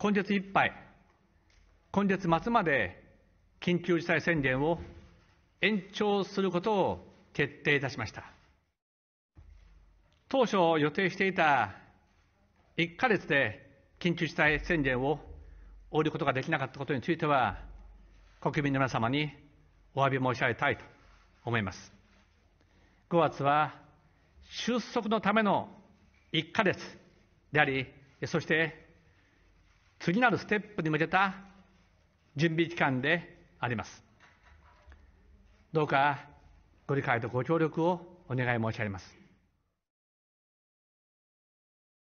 今月いっぱい、今月末まで緊急事態宣言を延長することを決定いたしました。当初予定していた1か月で緊急事態宣言を終えることができなかったことについては、国民の皆様にお詫び申し上げたいと思います。5月は収束のための1か月であり、そして次なるステップに向けた準備期間であります。どうかご理解とご協力をお願い申し上げます。